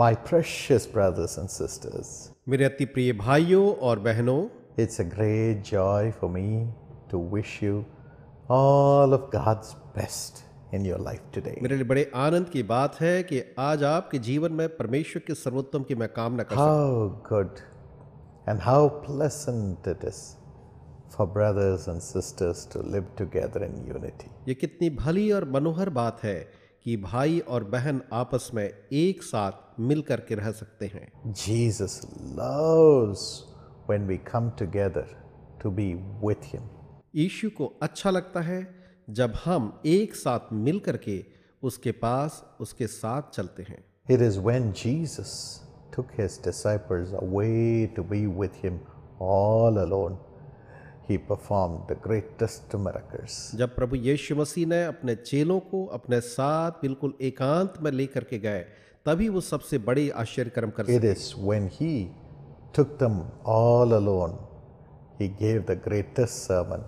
My precious brothers and sisters, मेरे अति प्रिय भाइयों और बहनों it's a great joy for me to wish you all of God's best in your life today. मेरे लिए बड़े आनंद की बात है कि आज आपके जीवन में परमेश्वर के सर्वोत्तम की मैं कामना कर सकता How good and how pleasant it is for brothers and sisters to live together in unity. ये कितनी भली और मनोहर बात है कि भाई और बहन आपस में एक साथ मिलकर के रह सकते हैं Jesus loves when we come together to be with him ईशु को अच्छा लगता है जब हम एक साथ मिलकर के उसके पास उसके साथ चलते हैं it is when Jesus took his disciples away to be with him all alone he perform the greatest miracles. जब प्रभु यीशु मसीह ने अपने चेलों को अपने साथ बिल्कुल एकांत में लेकर के गए तभी वो सबसे बड़े आश्चर्य कर्म कर it is when he took them all alone he gave the greatest sermon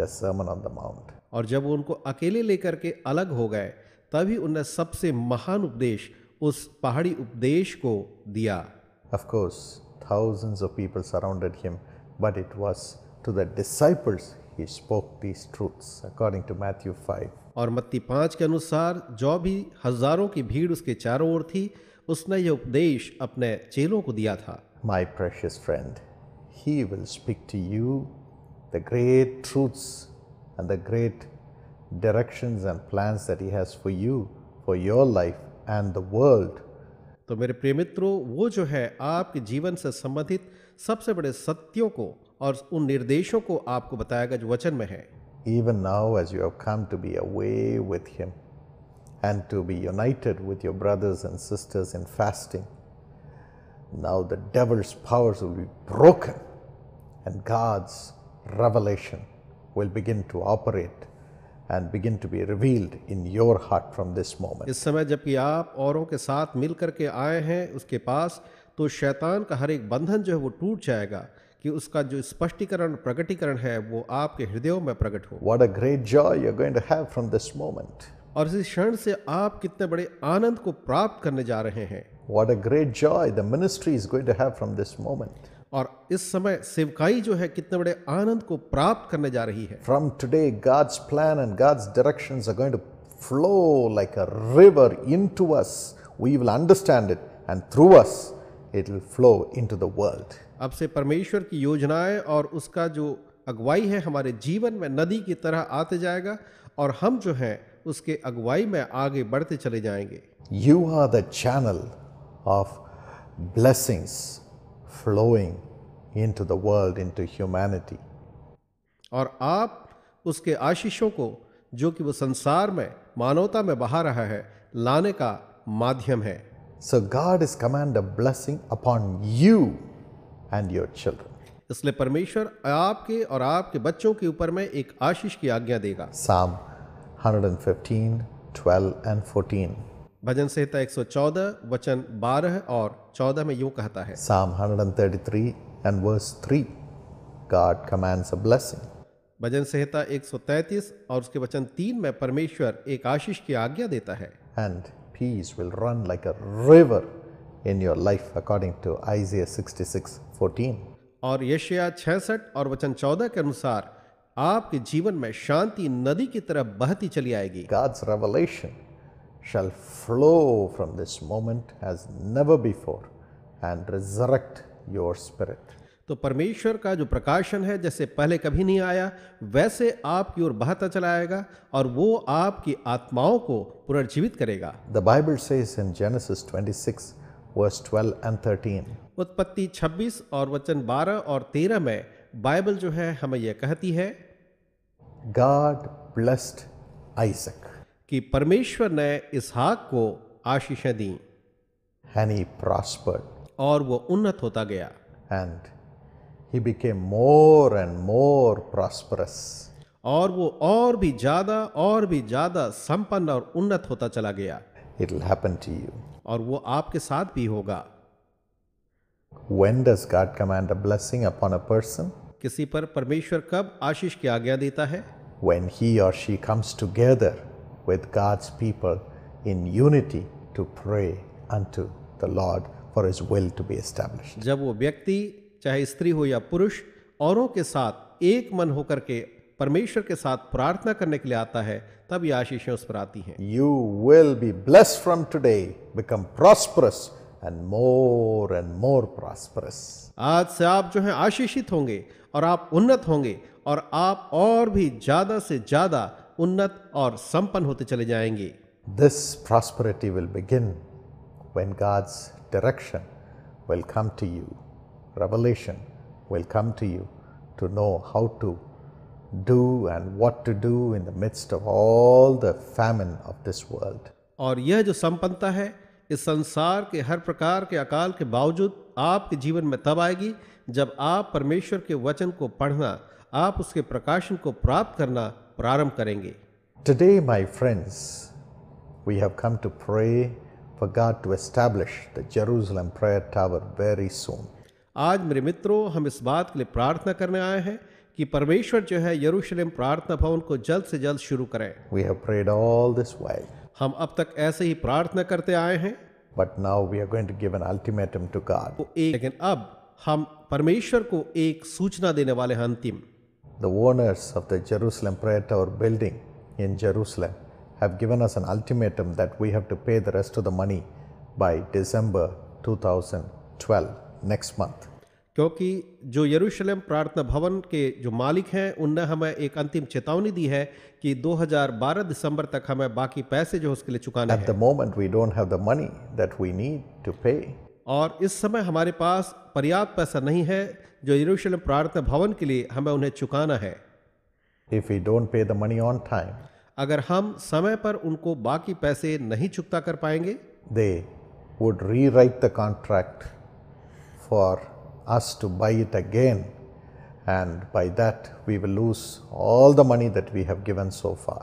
the sermon on the mount और जब वो उनको अकेले लेकर के अलग हो गए तभी उन्हें सबसे महान उपदेश उस पहाड़ी उपदेश को दिया of course thousands of people surrounded him but it was to the disciples he spoke these truths according to Matthew 5. और मत्ती पाँच के अनुसार जो भी हजारों की भीड़ उसके चारों ओर थी उसने यह उपदेश अपने चेलों को दिया था My precious friend, he will speak to you the great truths and the great directions and plans that he has for you, for your life and the world. तो मेरे प्रिय मित्रों वो जो है आपके जीवन से संबंधित सबसे बड़े सत्यों को और उन निर्देशों को आपको बताएगा जो वचन में है even now as you have come to be away with Him and to be united with your brothers and sisters in fasting, now the devil's powers will be broken and God's revelation will begin to operate. And begin to be revealed in your heart from this moment. इस समय जबकि आप औरों के साथ मिलकर के आए हैं उसके पास तो शैतान का हर एक बंधन जो है वो टूट जाएगा कि उसका जो स्पष्टीकरण प्रकटीकरण है वो आपके हृदयों में प्रकट हो what a great joy you are going to have from this moment और इस क्षण से आप कितने बड़े आनंद को प्राप्त करने जा रहे हैं what a great joy the ministry is going to have from this moment और इस समय सेवकाई जो है कितने बड़े आनंद को प्राप्त करने जा रही है from today God's plan and God's direction are going to flow like a river into us we will understand it and through us it will flow into the world अब से परमेश्वर की योजनाएं और उसका जो अगुवाई है हमारे जीवन में नदी की तरह आते जाएगा और हम जो हैं उसके अगुवाई में आगे बढ़ते चले जाएंगे you are the channel of blessings flowing into the world into humanity और आप उसके आशीषों को जो कि वो संसार में मानवता में बहा रहा है लाने का माध्यम है so God is command a blessing upon you and your children इसलिए परमेश्वर आपके और आपके बच्चों के ऊपर में एक आशीष की आज्ञा देगा साम 115, 12 14। भजन संहिता 114 वचन 12 और 14 में यूं कहता है Psalm 133 and verse 3 God commands a blessing भजन संहिता 133 और उसके वचन 3 में परमेश्वर एक आशीष की आज्ञा देता है and peace will run like a river in your life according to sixty six 14 और यशया छसठ और वचन चौदह के अनुसार आपके जीवन में शांति नदी की तरह बहती चली आएगी God's revelation shall flow from this moment has never before and resurrect your spirit तो परमेश्वर का जो प्रकाशन है जैसे पहले कभी नहीं आया वैसे आपकी ओर बहता चला आएगा और वो आपकी आत्माओं को पुनर्जीवित करेगा the Bible says in Genesis 26 verse 12 and 13. उत्पत्ति 26 और वचन 12 और 13 में बाइबल जो है हमें यह कहती है गॉड ब्लेस्ड आइसक कि परमेश्वर ने इसहाक को आशीषें दी एंड ही प्रॉस्पर्ड और वो उन्नत होता गया and he became more and more prosperous और वो और भी ज्यादा और भी ज्यादा संपन्न और उन्नत होता चला गया it will happen to you और वो आपके साथ भी होगा When does God command a blessing upon a person? किसी पर परमेश्वर कब आशीष की आज्ञा देता है When he or she comes together with God's people in unity to pray unto the Lord for his will to be established. जब वो व्यक्ति चाहे स्त्री हो या पुरुष औरों के साथ एक मन होकर के परमेश्वर के साथ प्रार्थना करने के लिए आता है तब ये आशीषें उस पर आती हैं you will be bless from today become prosperous and more and more prosperous आज से आप जो है आशीषित होंगे और आप उन्नत होंगे और आप और भी ज्यादा से ज्यादा उन्नत और संपन्न होते चले जाएंगे this prosperity will begin when God's direction will come to you, revelation to come to you to know do and what to do in the midst of all the famine of this world. और यह जो संपन्नता है इस संसार के हर प्रकार के अकाल के बावजूद आपके जीवन में तब आएगी जब आप परमेश्वर के वचन को पढ़ना आप उसके प्रकाशन को प्राप्त करना प्रारंभ करेंगे Today, my friends, we have come to pray for God to establish the Jerusalem prayer tower very soon. आज मेरे मित्रों हम इस बात के लिए प्रार्थना करने आए हैं कि परमेश्वर जो है यरूशलेम प्रार्थना भवन को जल्द से जल्द शुरू करें we have prayed all this while हम अब तक ऐसे ही प्रार्थना करते आए हैं but now we are going to give an ultimatum to God लेकिन अब हम परमेश्वर को एक सूचना देने वाले हैं अंतिम the owners of the Jerusalem prayer tower building in Jerusalem have given us an ultimatum that we have to pay the rest of the money by December 2012, next month क्योंकि जो यरूशलेम प्रार्थना भवन के जो मालिक हैं उनने हमें एक अंतिम चेतावनी दी है कि 2012 दिसंबर तक हमें बाकी पैसे जो उसके लिए चुकाने हैं। At the moment we don't have the money that we need to pay. और इस समय हमारे पास पर्याप्त पैसा नहीं है जो यरूशलेम प्रार्थना भवन के लिए हमें उन्हें चुकाना है If we don't pay the money on time, अगर हम समय पर उनको बाकी पैसे नहीं चुकता कर पाएंगे they would rewrite the contract for us to buy it again and by that we will lose all the money that we have given so far.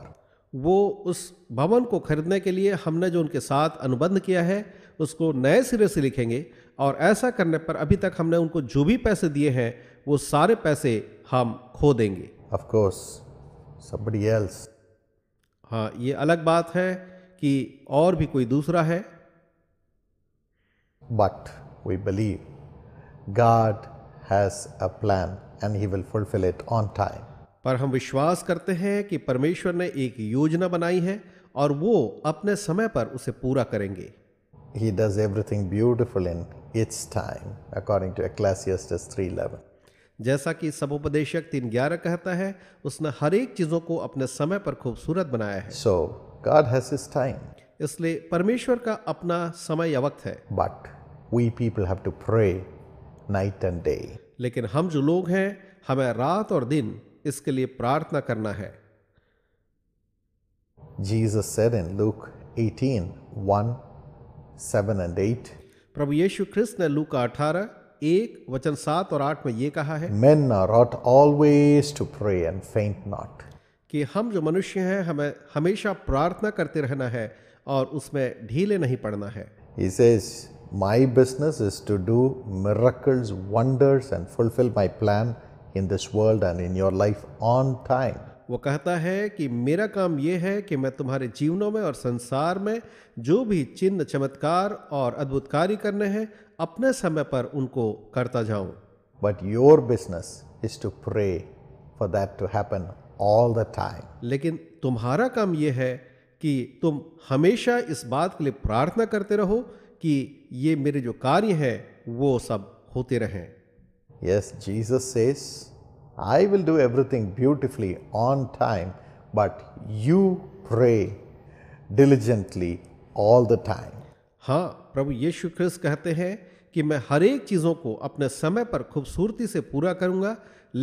वो उस भवन को खरीदने के लिए हमने जो उनके साथ अनुबंध किया है उसको नए सिरे से लिखेंगे और ऐसा करने पर अभी तक हमने उनको जो भी पैसे दिए हैं वो सारे पैसे हम खो देंगे ऑफ कोर्स somebody else हाँ ये अलग बात है कि और भी कोई दूसरा है but we believe God has a plan and He will fulfill it on time. पर हम विश्वास करते हैं कि परमेश्वर ने एक योजना बनाई है और वो अपने समय पर उसे पूरा करेंगे He does everything beautiful in its time, according to Ecclesiastes 3:11. जैसा कि सबोपदेशक तीन ग्यारह कहता है उसने हर एक चीजों को अपने समय पर खूबसूरत बनाया है so God has his time इसलिए परमेश्वर का अपना समय या वक्त है but we people have to pray night and day लेकिन हम जो लोग हैं हमें रात और दिन इसके लिए प्रार्थना करना है Jesus said in Luke 18:1 7 and 8, प्रभु यीशु ख्रिस्ट ने लूका 18, एक वचन सात और आठ में ये कहा है men are ought always to pray and faint not कि हम जो मनुष्य हैं हमें हमेशा प्रार्थना करते रहना है और उसमें ढीले नहीं पड़ना है He says, My business is to do miracles, wonders, and fulfill my plan in this world and in your life on time. वो कहता है कि मेरा काम ये है कि मैं तुम्हारे जीवनों में और संसार में जो भी चिन्ह चमत्कार और अद्भुत कार्य करने हैं अपने समय पर उनको करता जाऊं but your business is to pray for that to happen all the time लेकिन तुम्हारा काम यह है कि तुम हमेशा इस बात के लिए प्रार्थना करते रहो कि ये मेरे जो कार्य हैं वो सब होते रहें yes Jesus says I will do everything beautifully on time but you pray diligently all the time हाँ प्रभु यीशु ख्रिस्ट कहते हैं कि मैं हर एक चीज़ों को अपने समय पर खूबसूरती से पूरा करूँगा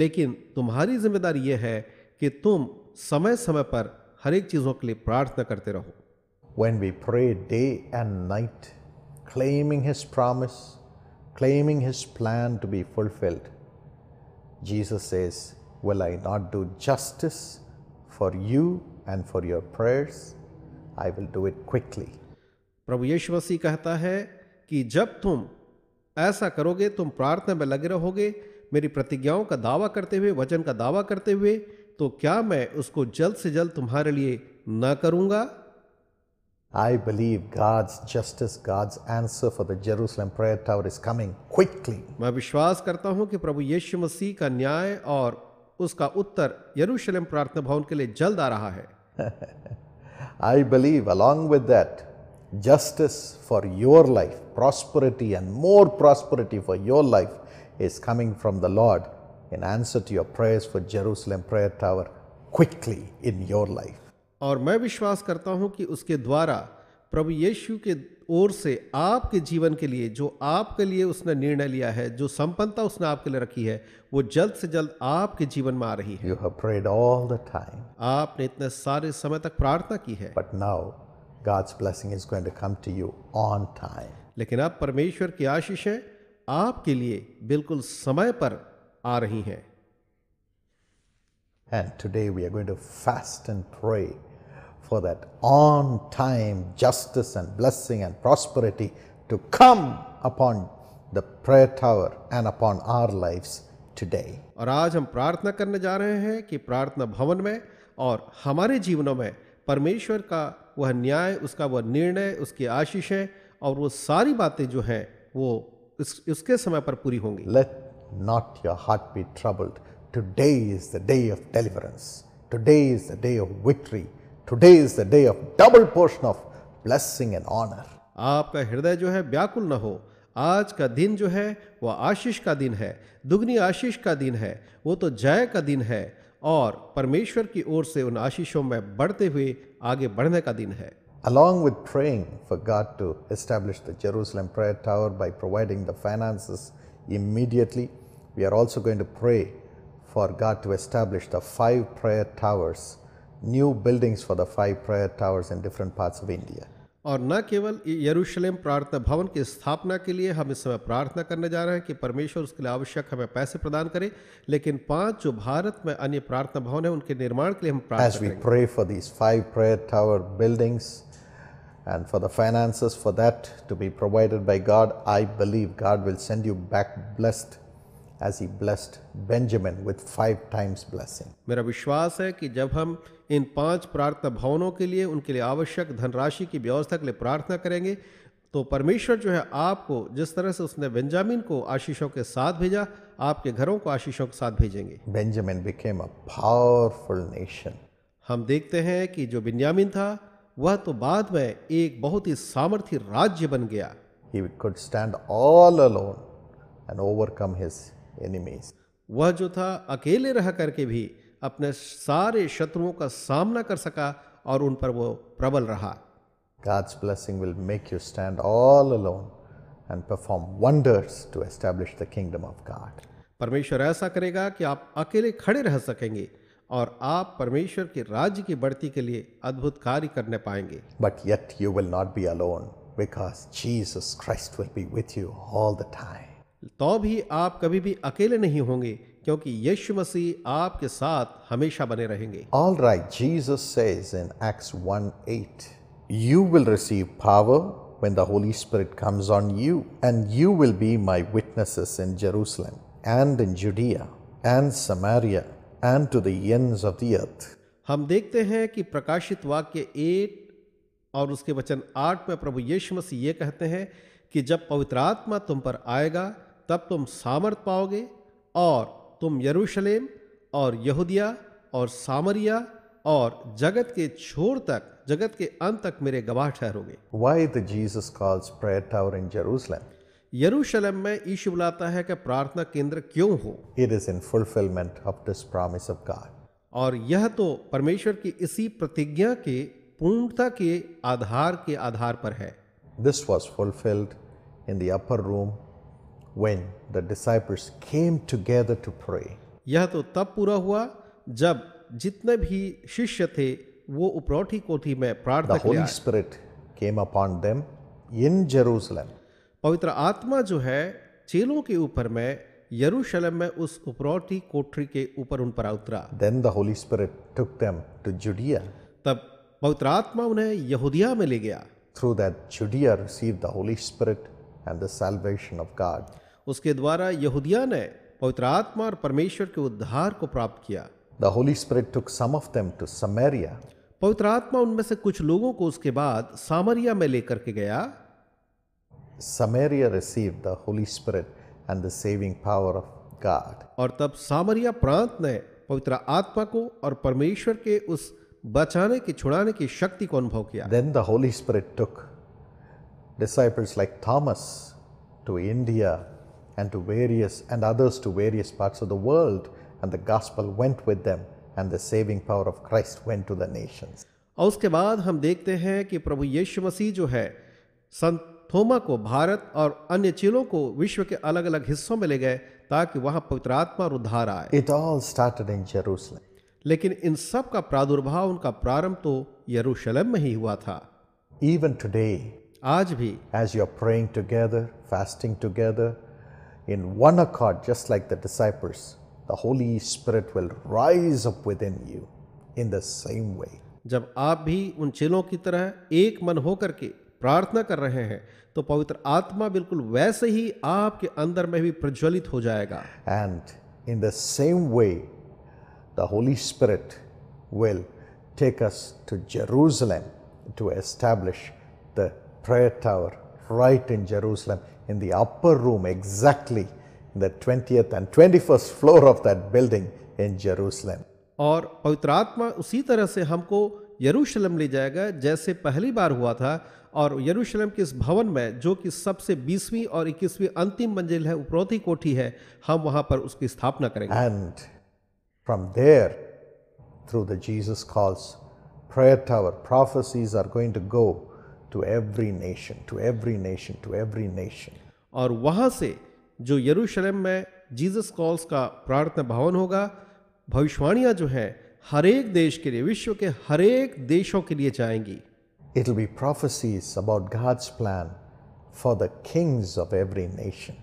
लेकिन तुम्हारी जिम्मेदारी यह है कि तुम समय समय पर हर एक चीज़ों के लिए प्रार्थना करते रहो when we pray day and night claiming His promise, claiming His plan to be fulfilled, Jesus says, Will I not do justice for you and for your prayers? I will do it quickly. प्रभु यीशु मसीह कहता है कि जब तुम ऐसा करोगे तुम प्रार्थना में लगे रहोगे मेरी प्रतिज्ञाओं का दावा करते हुए वचन का दावा करते हुए तो क्या मैं उसको जल्द से जल्द तुम्हारे लिए न करूँगा I believe God's justice, God's answer for the Jerusalem prayer tower is coming quickly. मैं विश्वास करता हूं कि प्रभु यीशु मसीह का न्याय और उसका उत्तर यरूशलेम प्रार्थना भवन के लिए जल्द आ रहा है I believe along with that justice for your life, prosperity and more prosperity for your life is coming from the Lord in answer to your prayers for Jerusalem prayer tower quickly in your life. और मैं विश्वास करता हूं कि उसके द्वारा प्रभु यीशु के ओर से आपके जीवन के लिए जो आपके लिए उसने निर्णय लिया है जो संपन्नता उसने आपके लिए रखी है वो जल्द से जल्द आपके जीवन में आ रही है you have prayed all the time आपने इतने सारे समय तक प्रार्थना की है but now God's blessing is going to come to you on time लेकिन अब परमेश्वर की आशीषें आपके लिए बिल्कुल समय पर आ रही हैं and today we are going to fast and pray for that on time justice and blessing and prosperity to come upon the prayer tower and upon our lives today. और आज हम प्रार्थना करने जा रहे हैं कि प्रार्थना भवन में और हमारे जीवनों में परमेश्वर का वह न्याय उसका वह निर्णय उसकी आशीषें और वो सारी बातें जो हैं वो इस, इसके समय पर पूरी होंगी let not your heart be troubled today is the day of deliverance today is the day of victory today is the day of double portion of blessing and honour आपका हृदय जो है व्याकुल न हो आज का दिन जो है वो आशीष का दिन है दुगनी आशीष का दिन है वो तो जय का दिन है और परमेश्वर की ओर से उन आशीषों में बढ़ते हुए आगे बढ़ने का दिन है along with praying for God to establish the Jerusalem prayer tower by providing the finances immediately we are also going to pray for God to establish the five prayer towers new buildings for the five prayer towers in different parts of India. और न केवल यरूशलेम प्रार्थना भवन की स्थापना के लिए हम इस समय प्रार्थना करने जा रहे हैं कि परमेश्वर उसके लिए आवश्यक हमें पैसे प्रदान करे लेकिन पांच जो भारत में अन्य प्रार्थना भवन है उनके निर्माण के लिए हम प्रार्थना As we pray for these five prayer tower buildings and for the finances for that to be provided by God, I believe God will send you back blessed as he blessed Benjamin with five times blessing. मेरा विश्वास है कि जब हम इन पांच प्रार्थना भवनों के लिए उनके लिए आवश्यक धनराशि की व्यवस्था के लिए प्रार्थना करेंगे तो परमेश्वर जो है आपको जिस तरह से उसने बेंजामिन को आशीषों के साथ भेजा आपके घरों को आशीषों के साथ भेजेंगे Benjamin became a powerful nation हम देखते हैं कि जो बेंजामिन था वह तो बाद में एक बहुत ही सामर्थ्य राज्य बन गया he could stand all alone and overcome his enemies वह जो था अकेले रह करके भी अपने सारे शत्रुओं का सामना कर सका और उन पर वो प्रबल रहा God's blessing will make you stand all alone and perform wonders to establish the kingdom of God. परमेश्वर ऐसा करेगा कि आप अकेले खड़े रह सकेंगे और आप परमेश्वर के राज्य की बढ़ती के लिए अद्भुत कार्य करने पाएंगे but yet you will not be alone because Jesus Christ will be with you all the time तो भी आप कभी भी अकेले नहीं होंगे क्योंकि यीशु मसीह आपके साथ हमेशा बने रहेंगे all right Jesus says in Acts 1:8 you will receive power when the Holy Spirit comes on you and you will be my witnesses in jerusalem and in Judea and Samaria and to the ends of the earth हम देखते हैं कि प्रकाशित वाक्य 8 और उसके वचन 8 में प्रभु यीशु मसीह ये कहते हैं कि जब पवित्र आत्मा तुम पर आएगा तब तुम सामर्थ पाओगे और तुम यरूशलेम और यहूदिया और सामरिया और जगत के छोर तक जगत के अंत तक मेरे गवाह ठहरोगे why the Jesus Calls prayer tower in Jerusalem यरूशलेम में यीशु बुलाता है कि प्रार्थना केंद्र क्यों हो it is in fulfilment of this promise of God और यह तो परमेश्वर की इसी प्रतिज्ञा के पूर्णता के आधार के आधार पर है this was fulfilled in the upper room when the disciples came together to pray. यह तो तब पूरा हुआ जब जितने भी शिष्य थे वो उपरौठी कोठी में प्रार्थना The Holy Spirit came upon them in Jerusalem. पवित्र आत्मा जो है चेलों के ऊपर में यरूशलेम में उस उपरौठी कोठरी के ऊपर उन पर उतरा Then the Holy Spirit took them to Judea. तब पवित्र आत्मा उन्हें यहूदिया में ले गया Through that Judea received the Holy Spirit and the salvation of God. उसके द्वारा यहूदिया ने पवित्र आत्मा और परमेश्वर के उद्धार को प्राप्त किया the Holy Spirit took some of them to Samaria पवित्र आत्मा उनमें से कुछ लोगों को उसके बाद सामरिया में लेकर के गया Samaria receive the Holy Spirit and the saving power of God. और तब सामरिया प्रांत ने पवित्र आत्मा को और परमेश्वर के उस बचाने की छुड़ाने की शक्ति को अनुभव किया then the Holy Spirit took disciples like Thomas to India and to various and others to various parts of the world and the gospel went with them and the saving power of Christ went to the nations aur uske baad hum dekhte hain ki prabhu yeshu masi jo hai sant Thoma को भारत और अन्य चीलों को विश्व के अलग अलग हिस्सों में ले गए ताकि वहां पवित्र आत्मा और उद्धार आए इट ऑल स्टार्टेड इन यरूशलेम लेकिन इन सब का प्रादुर्भाव उनका प्रारंभ तो यरूशलेम में ही हुआ था इवन टुडे आज in one accord, just like the disciples, the Holy Spirit will rise up within you in the same way. जब आप भी उन चेलों की तरह एक मन होकर के प्रार्थना कर रहे हैं तो पवित्र आत्मा बिल्कुल वैसे ही आपके अंदर में भी प्रज्वलित हो जाएगा and in the same way the Holy Spirit will take us to Jerusalem to establish the prayer tower right in Jerusalem in the upper room, exactly in the 20th and 21st floor of that building in Jerusalem. और पवित्र आत्मा उसी तरह से हमको यरूशलेम ले जाएगा जैसे पहली बार हुआ था और यरूशलेम के इस भवन में जो कि सबसे 20वीं और 21वीं अंतिम मंजिल है उपरोती कोठी है हम वहां पर उसकी स्थापना करेंगे and from there through the Jesus Calls prayer tower prophecies are going to go to every nation, to every nation, to every nation. और वहां से जो यरूशलेम में जीसस कॉल्स का प्रार्थना भवन होगा भविष्यवाणियां जो है हर एक देश के लिए विश्व के हर एक देशों के लिए जाएंगी it will be prophecies about God's plan for the kings of every nation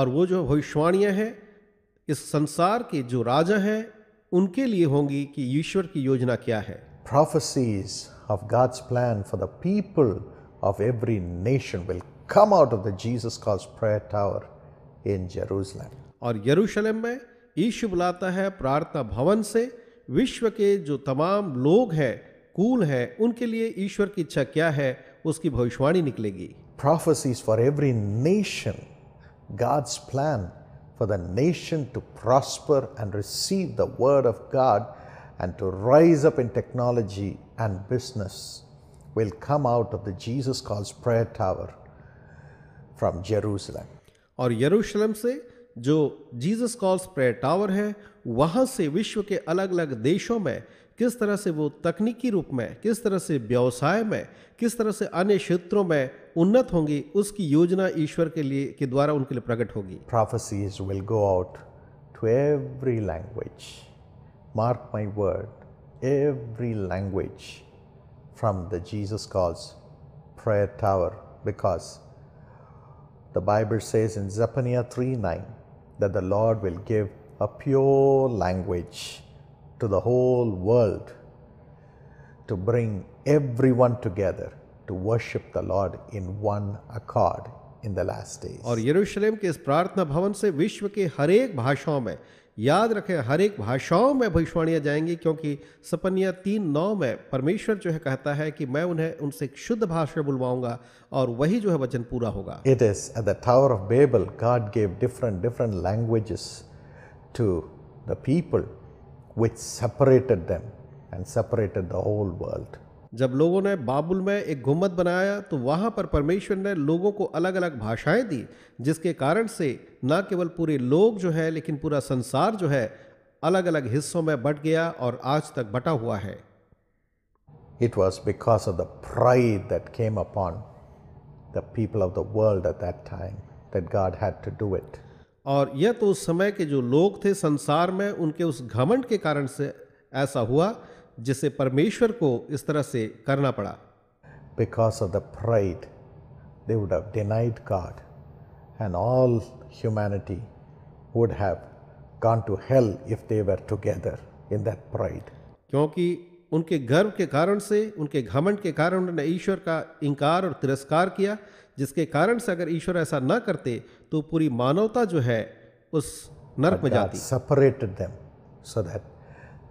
और वो जो भविष्यवाणियां हैं इस संसार के जो राजा हैं उनके लिए होंगी कि ईश्वर की योजना क्या है prophecies of God's plan for the people of every nation will come out of the Jesus Calls prayer tower in Jerusalem. और Jerusalem, में यीशु बुलाता है प्रार्थना भवन से विश्व के जो तमाम लोग हैं कूल हैं उनके लिए ईश्वर की इच्छा क्या है उसकी prophecies for every nation God's plan for the nation to prosper and receive the word of God and to rise up in technology and business will come out of the Jesus Calls Prayer Tower from Jerusalem. और यरूशलेम से जो Jesus Calls prayer tower है वहाँ से विश्व के अलग अलग देशों में किस तरह से वो तकनीकी रूप में किस तरह से व्यवसाय में किस तरह से अन्य क्षेत्रों में उन्नत होंगी उसकी योजना ईश्वर के लिए के द्वारा उनके लिए प्रकट होगी prophecies will go out to every language mark my word every language from the Jesus calls prayer tower because the Bible says in Zephaniah 3 9 that the Lord will give a pure language to the whole world to bring everyone together to worship the Lord in one accord in the last days. और यरूशलेम के इस प्रार्थना भवन से विश्व के हरेक भाषाओं में याद रखें हर एक भाषाओं में भविष्यवाणियाँ जाएंगी क्योंकि सपन्या तीन नौ में परमेश्वर जो है कहता है कि मैं उन्हें उनसे एक शुद्ध भाषा बुलवाऊंगा और वही जो है वचन पूरा होगा it is at the tower of Babel God gave different different languages to the people which separated them and separated the जब लोगों ने बाबुल में एक गुम्बद बनाया तो वहाँ पर परमेश्वर ने लोगों को अलग अलग भाषाएं दी जिसके कारण से न केवल पूरे लोग जो है लेकिन पूरा संसार जो है अलग अलग हिस्सों में बट गया और आज तक बटा हुआ है it was because of the pride that came upon the people of the world at that time that God had to do it और यह तो उस समय के जो लोग थे संसार में उनके उस घमंड के कारण से ऐसा हुआ जिसे परमेश्वर को इस तरह से करना पड़ा because of the fright they would have denied God and all humanity would have gone to hell if they were together in that pride क्योंकि उनके गर्व के कारण से उनके घमंड के कारण उन्होंने ईश्वर का इंकार और तिरस्कार किया जिसके कारण से अगर ईश्वर ऐसा ना करते तो पूरी मानवता जो है उस नरक में जाती separated them so that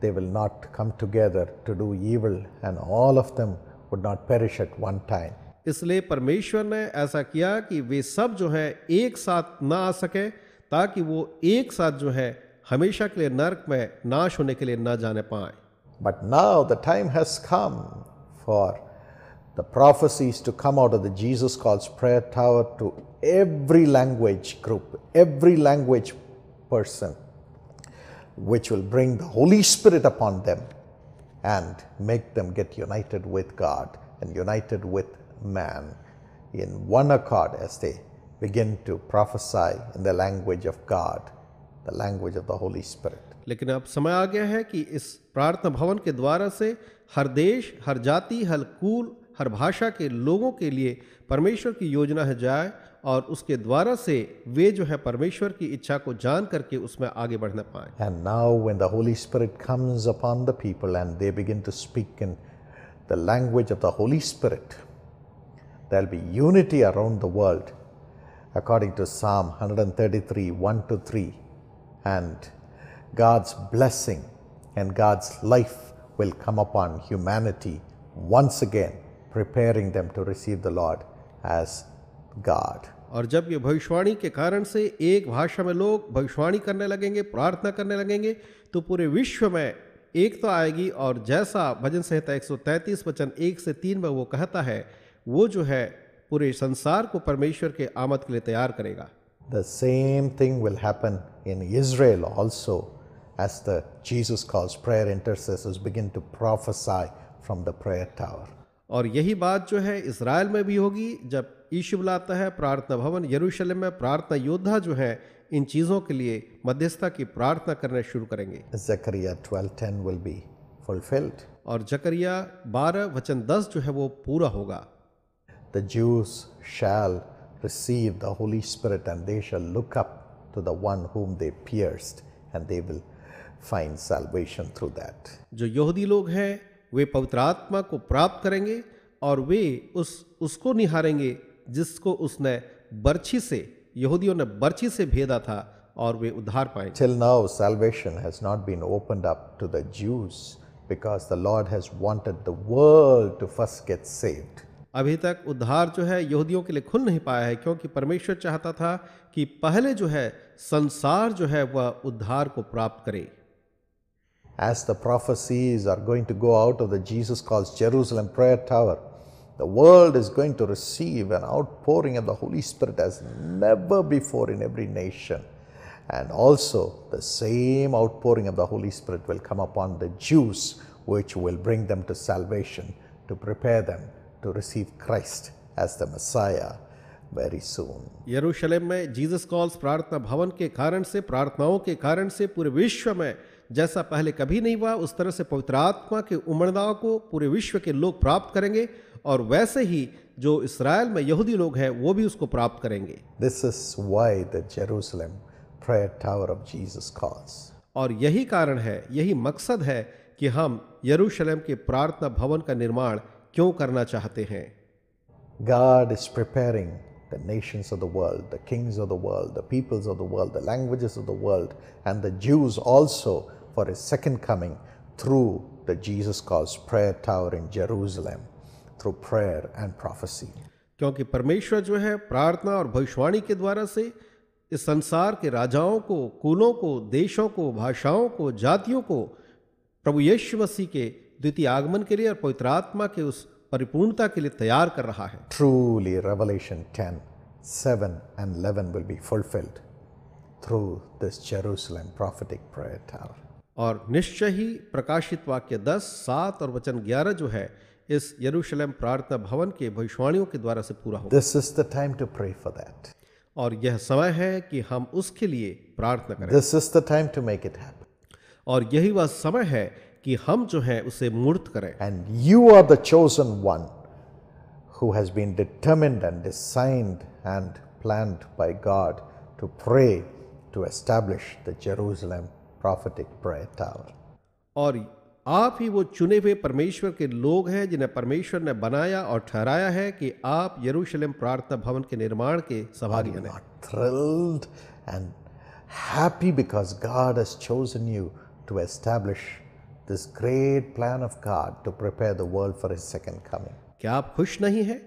they will not come together to do evil and all of them would not perish at one time. इसलिए परमेश्वर ने ऐसा किया कि वे सब जो है एक साथ ना आ सके ताकि वो एक साथ जो है हमेशा के लिए नरक में नाश होने के लिए ना जाने पाए but now the time has come for the prophecies to come out of the Jesus Calls Prayer Tower to every language group, every language person which will bring the Holy Spirit upon them and make them get united with God and united with man in one accord as they begin to prophesy in the language of God, the language of the Holy Spirit. लेकिन अब समय आ गया है कि इस प्रार्थना भवन के द्वारा से हर देश हर जाति हर कुल हर भाषा के लोगों के लिए परमेश्वर की योजना है जाए और उसके द्वारा से वे जो है परमेश्वर की इच्छा को जान करके उसमें आगे speak पाए and now when the Holy Spirit comes upon the people and they begin to speak in the language of the Holy Spirit there be unity around the world according to Psalm 133 1 to 3. And God's blessing and God's life will come upon humanity once again, preparing them to receive the Lord as God. और जब ये भविष्यवाणी के कारण से एक भाषा में लोग भविष्यवाणी करने लगेंगे प्रार्थना करने लगेंगे तो पूरे विश्व में एक तो आएगी और जैसा भजन संहिता 133 वचन एक से तीन में वो कहता है वो जो है पूरे संसार को परमेश्वर के आमद के लिए तैयार करेगा the same thing will happen in Israel also as the Jesus Calls prayer intercessors begin to prophesy from the prayer tower और यही बात जो है इसराइल में भी होगी जब ईश बुलाता है प्रार्थना भवन यरूशलेम में प्रार्थना योद्धा जो है इन चीज़ों के लिए मध्यस्थता की प्रार्थना करने शुरू करेंगे जकरिया twelve ten will be fulfilled और जकरिया बारह वचन दस जो है वो पूरा होगा the Jews shall receive the Holy Spirit and they look up to the whom they pierced and they find salvation through that जो यहूदी लोग हैं वे पवित्र आत्मा को प्राप्त करेंगे और वे उस उसको निहारेंगे जिसको उसने बर्छी से यहूदियों ने बर्छी से भेदा था और वे उधार पाए till now salvation has not been open up to the Jews because the Lord has wanted the world to first get saved अभी तक उद्धार जो है यहूदियों के लिए खुल नहीं पाया है क्योंकि परमेश्वर चाहता था कि पहले जो है संसार जो है वह उद्धार को प्राप्त करे as the prophecies are going to go out of the Jesus Calls Jerusalem prayer tower The world is going to receive an outpouring of the Holy Spirit as never before in every nation. And also, the same outpouring of the Holy Spirit will come upon the Jews, which will bring them to salvation, to prepare them to receive Christ as the Messiah very soon. यरूशलेम में Jesus calls प्रार्थना भवन के कारण से प्रार्थनाओं के कारण से पूरे विश्व में जैसा पहले कभी नहीं हुआ उस तरह से पवित्र आत्मा के उमड़दाव को पूरे विश्व के लोग प्राप्त करेंगे और वैसे ही जो इसराइल में यहूदी लोग हैं वो भी उसको प्राप्त करेंगे this is why the Jerusalem prayer tower of Jesus Calls और यही कारण है यही मकसद है कि हम यरूशलेम के प्रार्थना भवन का निर्माण क्यों करना चाहते हैं God is preparing the nations of the world the kings of the world the peoples of the world the languages of the world and the Jews also for a second coming through the Jesus Calls prayer tower in Jerusalem through prayer and prophecy. क्योंकि परमेश्वर जो है प्रार्थना और भविष्यवाणी के द्वारा से इस संसार के राजाओं को कुलों को देशों को भाषाओं को जातियों को प्रभु यीशु मसीह के द्वितीय आगमन के लिए और पवित्र आत्मा के उस परिपूर्णता के लिए तैयार कर रहा है truly Revelation 10 7 and 11 will be fulfilled through this Jerusalem prophetic prayer tower और निश्चय ही प्रकाशित वाक्य 10 7 और वचन 11 जो है इस यरूशलेम प्रार्थना भवन के भविष्यवाणियों के द्वारा से पूरा हो this is the time to pray for that और यह समय है कि हम उसके लिए प्रार्थना करें this is the time to make it happen और यही वह समय है कि हम जो है उसे मूर्त करें and you are the chosen one who has been determined and designed and planned by God to pray to establish the Jerusalem prophetic prayer tower. और आप ही वो चुने हुए परमेश्वर के लोग हैं जिन्हें परमेश्वर ने बनाया और ठहराया है कि आप यरूशलेम प्रार्थना भवन के निर्माण के सहभागी हैं thrilled and happy because God क्या आप खुश नहीं है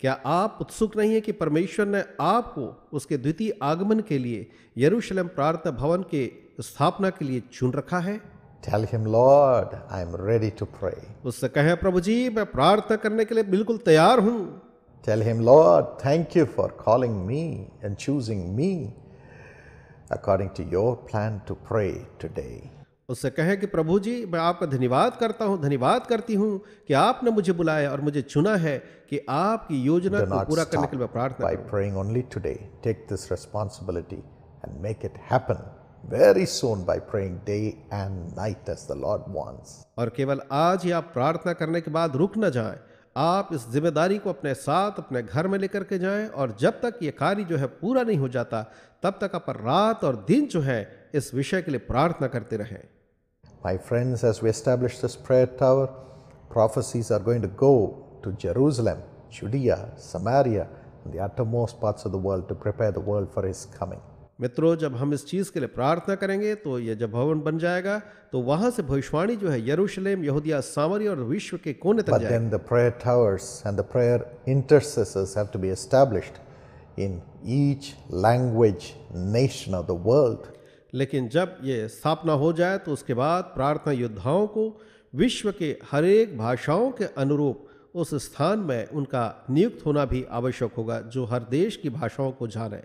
क्या आप उत्सुक नहीं है कि परमेश्वर ने आपको उसके द्वितीय आगमन के लिए यरूशलेम प्रार्थना भवन के स्थापना के लिए चुन रखा है Tell him, Lord, I am ready to pray. उससे कहें प्रभु जी मैं प्रार्थना करने के लिए बिल्कुल तैयार हूँ Tell him, Lord, thank you for calling me and choosing me according to your plan to pray today. उससे कहें कि प्रभु जी मैं आपका धन्यवाद करता हूँ धन्यवाद करती हूँ कि आपने मुझे बुलाया और मुझे चुना है कि आपकी योजना को पूरा करने के लिए मैं प्रार्थना by praying only today take this responsibility and make it happen very soon by praying day and night as the Lord wants और केवल आज ही आप प्रार्थना करने के बाद रुक न जाए आप इस जिम्मेदारी को अपने साथ अपने घर में लेकर के जाएं और जब तक ये कार्य जो है पूरा नहीं हो जाता तब तक आप रात और दिन जो है इस विषय के लिए प्रार्थना करते रहें my friends as we establish this prayer tower prophecies are going to go to Jerusalem Judea Samaria the uttermost parts of the world to prepare the world for his coming मित्रों जब हम इस चीज़ के लिए प्रार्थना करेंगे तो यह जब भवन बन जाएगा तो वहां से भविष्यवाणी जो है यरूशलेम यहूदिया सामरी और विश्व के कोने तक जाएगी the prayer towers and the prayer intercessors have to be established in each language nation of the world लेकिन जब ये स्थापना हो जाए तो उसके बाद प्रार्थना योद्धाओं को विश्व के हरेक भाषाओं के अनुरूप उस स्थान में उनका नियुक्त होना भी आवश्यक होगा जो हर देश की भाषाओं को जाने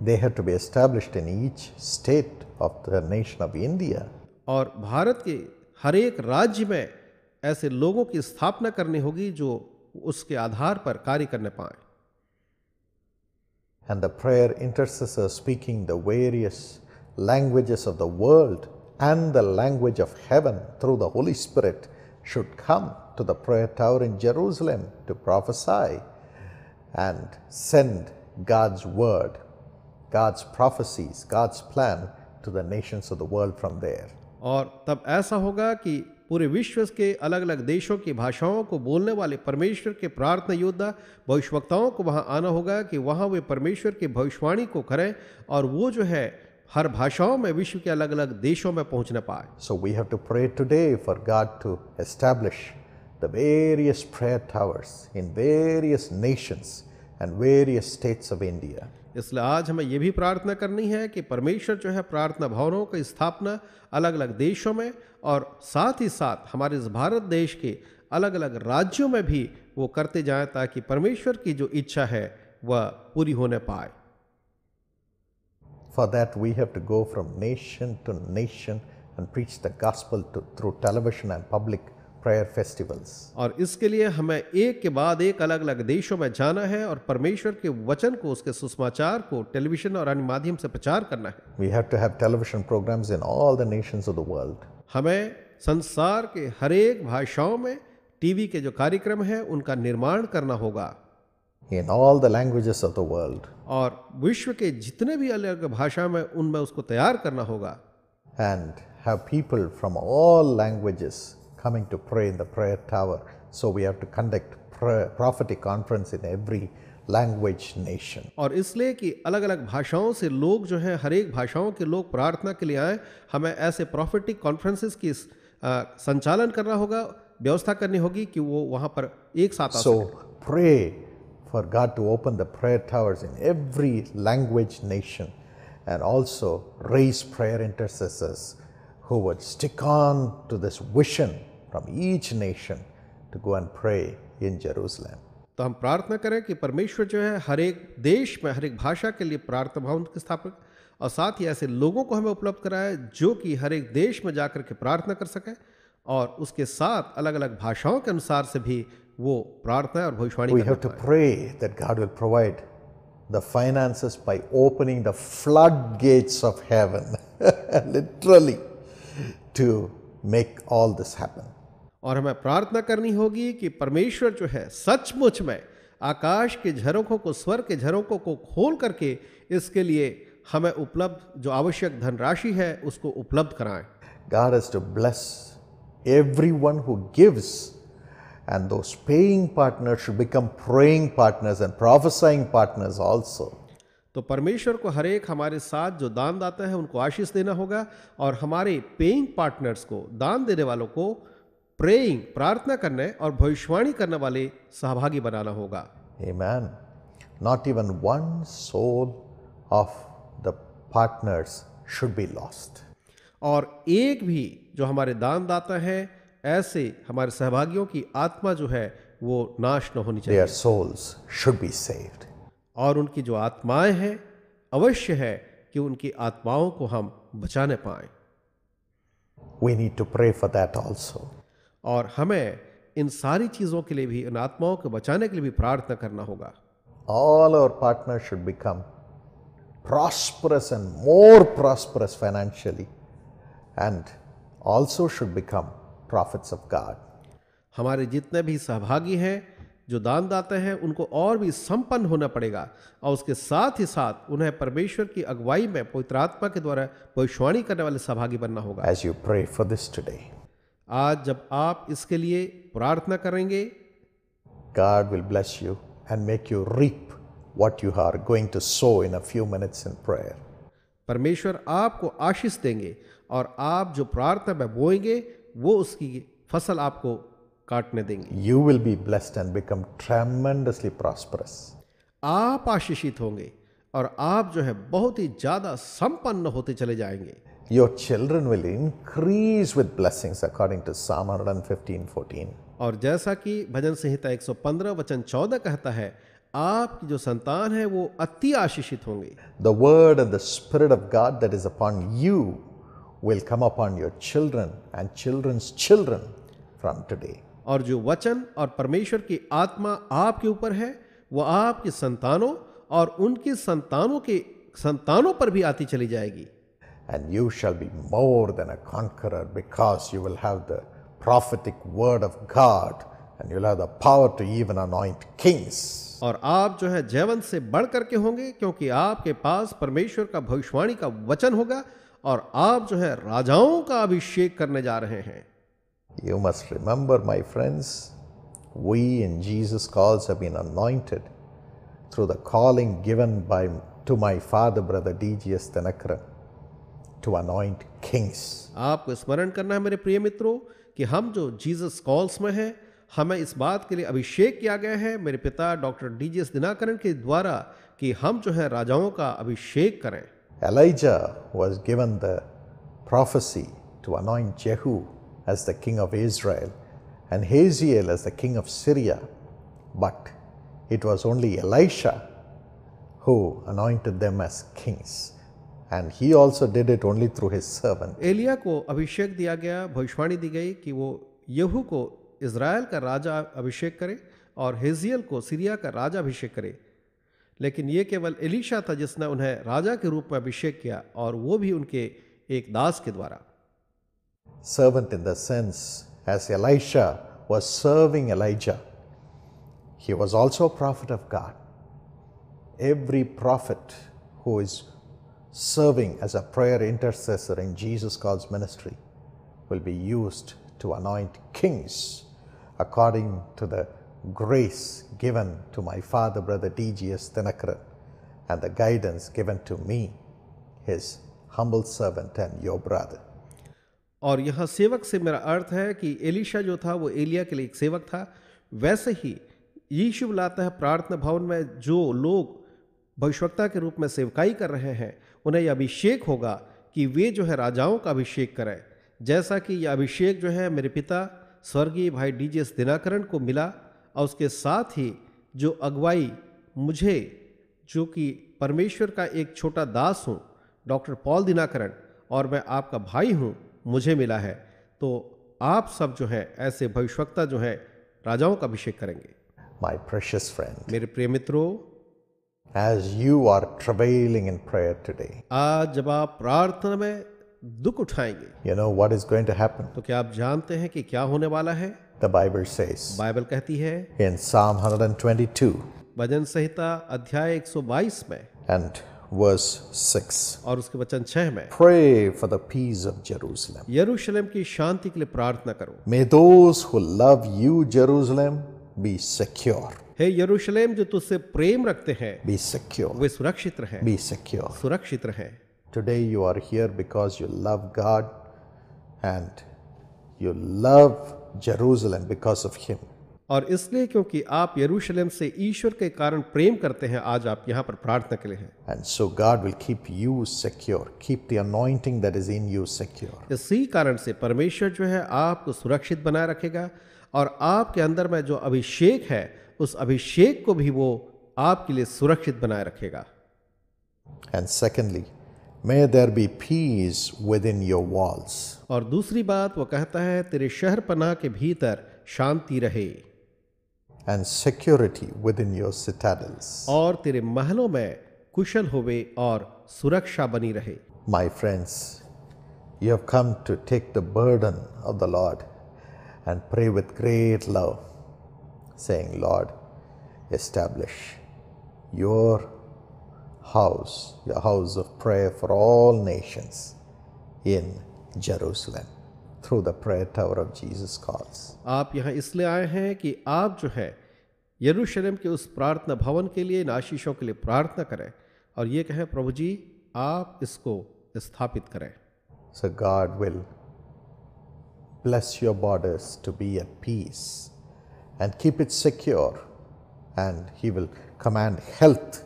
they had to be established in each state of the nation of India. और भारत के हर एक राज्य में ऐसे लोगों की स्थापना करनी होगी जो उसके आधार पर कार्य करने पाए And the prayer intercessor speaking the various languages of the world and the language of heaven through the Holy Spirit should come to the prayer tower in Jerusalem to prophesy and send God's word God's prophecies, God's plan to the nations of the world from there. और तब ऐसा होगा कि पूरे विश्व के अलग अलग देशों की भाषाओं को बोलने वाले परमेश्वर के प्रार्थना योद्धा भविष्यवक्ताओं को वहाँ आना होगा कि वहाँ वे परमेश्वर की भविष्यवाणी को करें और वो जो है हर भाषाओं में विश्व के अलग अलग देशों में पहुँचने पाए so we have to pray today for God to establish the various prayer towers in various nations and various states of India. इसलिए आज हमें यह भी प्रार्थना करनी है कि परमेश्वर जो है प्रार्थना भवनों की स्थापना अलग अलग देशों में और साथ ही साथ हमारे इस भारत देश के अलग अलग राज्यों में भी वो करते जाएं ताकि परमेश्वर की जो इच्छा है वह पूरी होने पाए for that we have to go from nation to nation and preach the gospel to through television and public prayer festivals और इसके लिए हमें एक के बाद एक अलग अलग देशों में जाना है और परमेश्वर के वचन को उसके सुषमाचार को टेलीविजन और अन्य माध्यम से प्रचार करना है we have to have television programmes in all the nations of the world हमें संसार के हर एक भाषाओं में टीवी के जो कार्यक्रम है उनका निर्माण करना होगा in all the languages of the world और विश्व के जितने भी अलग अलग भाषा में उनमें उसको तैयार करना होगा and have people from all languages coming to pray in the prayer tower. So we have to conduct prophetic conference in every language nation. और इसलिए कि अलग अलग भाषाओं से लोग जो है हर एक भाषाओं के लोग प्रार्थना के लिए आए हमें ऐसे प्रॉफिटिक कॉन्फ्रेंसेस की संचालन करना होगा व्यवस्था करनी होगी कि वो वहाँ पर एक साथ so, pray for God to open the prayer towers in every language nation and also raise prayer intercessors who would stick on to this vision from each nation to go and pray in Jerusalem. तो हम प्रार्थना करें कि परमेश्वर जो है हर एक देश में हर एक भाषा के लिए प्रार्थना भवन की स्थापना और साथ ही ऐसे लोगों को हमें उपलब्ध कराए जो कि हर एक देश में जाकर के प्रार्थना कर सकें और उसके साथ अलग अलग भाषाओं के अनुसार से भी वो प्रार्थना और भविष्यवाणी we have to pray that God will provide the finances by opening the flood gates of heaven literally to make all this happen और हमें प्रार्थना करनी होगी कि परमेश्वर जो है सचमुच में आकाश के झरोखों को स्वर के झरोखों को खोल करके इसके लिए हमें उपलब्ध जो आवश्यक धनराशि है उसको उपलब्ध कराएं is to bless every one who gives and those paying partner should become praying partners and prophesying partners also. तो परमेश्वर को हर एक हमारे साथ जो दान दाता है उनको आशीष देना होगा और हमारे पेइंग पार्टनर्स को दान देने वालों को प्रेइंग प्रार्थना करने और भविष्यवाणी करने वाले सहभागी बनाना होगा Amen. Not even one soul of the partners should be lost. और एक भी जो हमारे दानदाता हैं ऐसे हमारे सहभागियों की आत्मा जो है वो नाश न होनी चाहिए Their souls should be saved. और उनकी जो आत्माएं हैं अवश्य है कि उनकी आत्माओं को हम बचाने पाए we need to pray for that also और हमें इन सारी चीज़ों के लिए भी इन आत्माओं को बचाने के लिए भी प्रार्थना करना होगा all our partner should become prosperous and more prosperous financially and also should become prophets of God. हमारे जितने भी सहभागी हैं जो दान दाते हैं उनको और भी संपन्न होना पड़ेगा और उसके साथ ही साथ उन्हें परमेश्वर की अगुवाई में पवित्र आत्मा के द्वारा भविष्यवाणी करने वाले सहभागी बनना होगा as you pray for this today आज जब आप इसके लिए प्रार्थना करेंगे God will bless you and make you reap what you are going to sow in a few minutes in prayer परमेश्वर आपको आशीष देंगे और आप जो प्रार्थना में बोएंगे वो उसकी फसल आपको काटने देंगे you will be blessed and become tremendously prosperous आप आशीषित होंगे और आप जो है बहुत ही ज्यादा संपन्न होते चले जाएंगे your children will increase with blessings according to Psalm 115:14. और जैसा कि भजन संहिता 115 वचन 14 कहता है आपकी जो संतान है वो अति आशीषित होंगे the word and the Spirit of God that is upon you will come upon your children and children's children from today और जो वचन और परमेश्वर की आत्मा आपके ऊपर है वो आपकी संतानों और उनकी संतानों के संतानों पर भी आती चली जाएगी and you shall be more than a conqueror because you will have the prophetic word of God and you'll have the power to even anoint kings. और आप जो है जयवंत से बढ़ करके होंगे क्योंकि आपके पास परमेश्वर का भविष्यवाणी का वचन होगा और आप जो है राजाओं का अभिषेक करने जा रहे हैं You must remember, my friends, we in Jesus' calls have been anointed through the calling given by to my father, brother D.G.S. Tanakram. To anoint kings आपको स्मरण करना है मेरे प्रिय मित्रों कि हम जो जीसस कॉल्स में हैं हमें इस बात के लिए अभिषेक किया गया है मेरे पिता डॉक्टर डी दिनाकरण के द्वारा कि हम जो है राजाओं का अभिषेक करें Elijah was given the prophecy to anoint Jehu as the king of Israel and Hazael as the king of Syria but it was only Elisha who anoint them as kings and he also did it only through his servant Elijah को अभिषेक दिया गया भविष्यवाणी दी गई कि वो Yahoo को Israel का राजा अभिषेक करे और हेजियल को सीरिया का राजा अभिषेक करे लेकिन ये केवल एलिशा था जिसने उन्हें राजा के रूप में अभिषेक किया और वो भी उनके एक दास के द्वारा servant in the sense as Elisha was serving Elijah. He was also a prophet of God. Every prophet who is serving as a prayer intercessor in Jesus God's ministry will be used to anoint kings according to the grace given to my father brother DGS Thinakaran and the guidance given to me, his humble servant and your brother. और यह सेवक से मेरा अर्थ है कि Elisha जो था वो एलिया के लिए एक सेवक था वैसे ही यीशु बुलाता है प्रार्थना भवन में जो लोग भविष्यवक्ता के रूप में सेवकाई कर रहे हैं उन्हें यह अभिषेक होगा कि वे जो है राजाओं का अभिषेक करें जैसा कि यह अभिषेक जो है मेरे पिता स्वर्गीय भाई डी जी एस दिनाकरण को मिला और उसके साथ ही जो अगुवाई मुझे जो कि परमेश्वर का एक छोटा दास हूँ डॉक्टर पॉल दिनाकरण और मैं आपका भाई हूँ मुझे मिला है तो आप सब जो है ऐसे भविष्यवक्ता जो है राजाओं का अभिषेक करेंगे माई प्रेशियस फ्रेंड मेरे प्रिय मित्रों as you are travailing in prayer today. आज जब आप प्रार्थना में दुख उठाएंगे You know what is going to happen. तो क्या आप जानते हैं कि क्या होने वाला है The Bible says बाइबल कहती है in Psalm 122 भजन संहिता अध्याय 122 में and verse 6 और उसके वचन 6 में Pray for the peace of Jerusalem. यरूशलेम की शांति के लिए प्रार्थना करो May those who love you Jerusalem be secure. हे यरूशलेम जो तुझसे प्रेम रखते हैं बी सिक्योर वे सुरक्षित रहे बी सिक्योर सुरक्षित रहे today you are here because you love God and you love Jerusalem because of him और इसलिए क्योंकि आप यरूशलेम से ईश्वर के कारण प्रेम करते हैं आज आप यहाँ पर प्रार्थना के लिए हैं and so God will keep you secure keep the anointing that is in you secure इसी कारण से परमेश्वर जो है आपको सुरक्षित बनाए रखेगा और आपके अंदर में जो अभिषेक है उस अभिषेक को भी वो आपके लिए सुरक्षित बनाए रखेगा and secondly may there be peace within your walls और दूसरी बात वो कहता है तेरे शहर पनाह के भीतर शांति रहे and security within your citadels और तेरे महलों में कुशल होवे और सुरक्षा बनी रहे my friends you have come to take the burden of the Lord and pray with great love saying, Lord, establish your house, your house of prayer for all nations in Jerusalem. Through the prayer tower of Jesus calls. आप यहाँ इसलिए आए हैं कि आप जो है यरूशलेम के उस प्रार्थना भवन के लिए इन आशीषों के लिए प्रार्थना करें और ये कहें प्रभु जी आप इसको स्थापित करें So God will bless your borders to be at peace and keep it secure and he will command health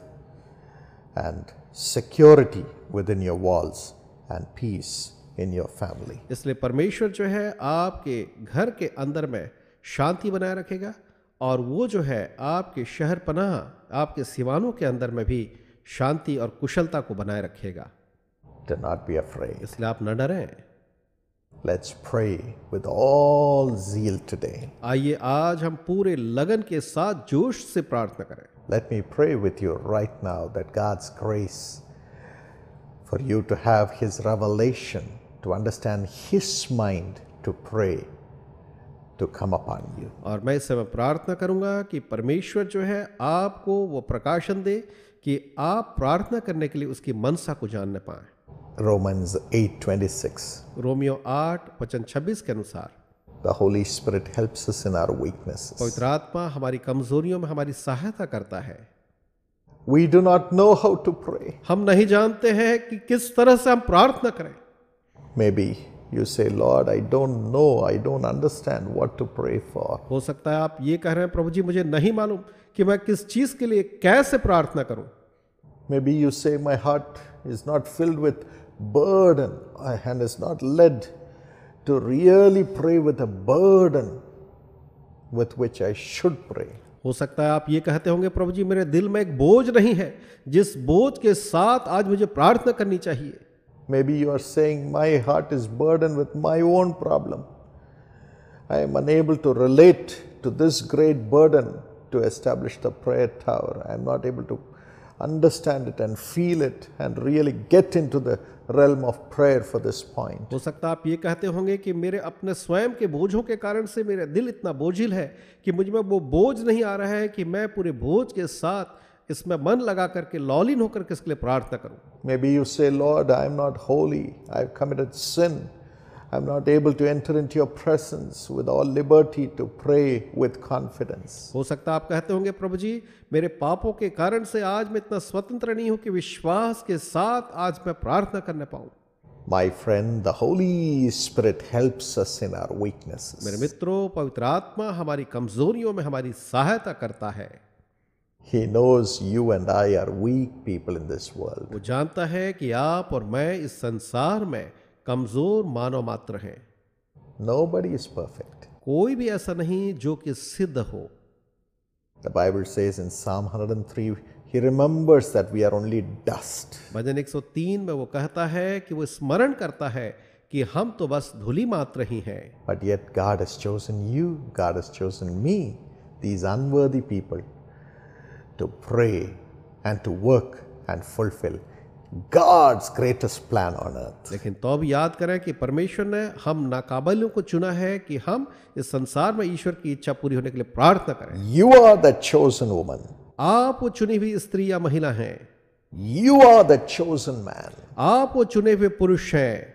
and security within your walls and peace in your family. इसलिए परमेश्वर जो है आपके घर के अंदर में शांति बनाए रखेगा और वो जो है आपके शहर पनाह आपके सिवानों के अंदर में भी शांति और कुशलता को बनाए रखेगा Do not be afraid. इसलिए आप न डरें Let's pray with all zeal today. आइए आज हम पूरे लगन के साथ जोश से प्रार्थना करें Let me pray with you right now that God's grace for you to have His revelation, to understand His mind, to pray, to come upon you. और मैं इस समय प्रार्थना करूंगा कि परमेश्वर जो है आपको वो प्रकाशन दे कि आप प्रार्थना करने के लिए उसकी मनसा को जानने पाएं Romans 8:26. रोमियो 8 वचन 26 के अनुसार The Holy Spirit helps us in our weaknesses. पवित्र आत्मा हमारी कमजोरियों में हमारी सहायता करता है We do not know how to pray. हम नहीं जानते हैं कि किस तरह से हम प्रार्थना करें Maybe you say, Lord, I don't know, I don't understand what to pray for. हो सकता है आप ये कह रहे हैं प्रभु जी मुझे नहीं मालूम कि मैं किस चीज के लिए कैसे प्रार्थना करूं Maybe you say, My heart is not filled with burden and is not led to really pray with a burden with which I should pray. हो सकता है आप ये कहते होंगे प्रभु जी मेरे दिल में एक बोझ नहीं है जिस बोझ के साथ आज मुझे प्रार्थना करनी चाहिए maybe you are saying my heart is burden with my own problem I am unable to relate to this great burden to establish the prayer tower I am not able to understand it and feel it and really get into the realm of prayer for this point. हो सकता आप ये कहते होंगे कि मेरे अपने स्वयं के बोझों के कारण से मेरे दिल इतना बोझिल है कि मुझ में वो बोझ नहीं आ रहा है कि मैं पूरे बोझ के साथ इसमें मन लगा करके लॉलिन होकर किसके लिए प्रार्थना करूं Maybe you say, Lord, I am not holy. I've committed sin. I'm not able to enter into your presence with all liberty to pray with confidence. हो सकता आप कहते होंगे प्रभु जी मेरे पापों के कारण से आज मैं इतना स्वतंत्र नहीं हूं कि विश्वास के साथ आज मैं प्रार्थना करने पाऊं my friend the Holy Spirit helps us in our मेरे मित्रों पवित्र आत्मा हमारी कमजोरियों में हमारी सहायता करता है He knows you and I are weak people in this world. वो जानता है कि आप और मैं इस संसार में कमजोर मानव मात्र हैं Nobody is perfect. कोई भी ऐसा नहीं जो कि सिद्ध हो The Bible says in Psalm 103, He remembers that we are only dust. भजन 103 में वो कहता है कि वो स्मरण करता है कि हम तो बस धूलि मात्र ही हैं. But yet God has chosen you, God has chosen me, these unworthy people, to pray and to work and fulfill. God's greatest plan on earth. लेकिन तो अब याद करें कि परमेश्वर ने हम नाकाबलियों को चुना है कि हम इस संसार में ईश्वर की इच्छा पूरी होने के लिए प्रार्थना करें You are the chosen woman. आप वो चुनी हुई स्त्री या महिला हैं You are the chosen man. आप वो चुने हुए पुरुष हैं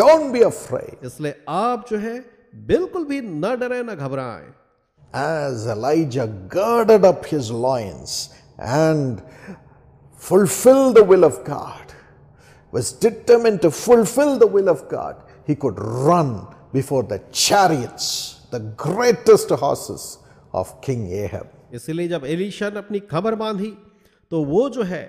Don't be afraid. इसलिए आप जो है बिल्कुल भी न डरे न घबराएं As Elijah girded up his loins and fulfill the will of God, was determined to fulfill the will of God, he could run before the chariots, the greatest horses of King Ahab. इसलिए जब Elisha ने अपनी खबर बांधी तो वो जो है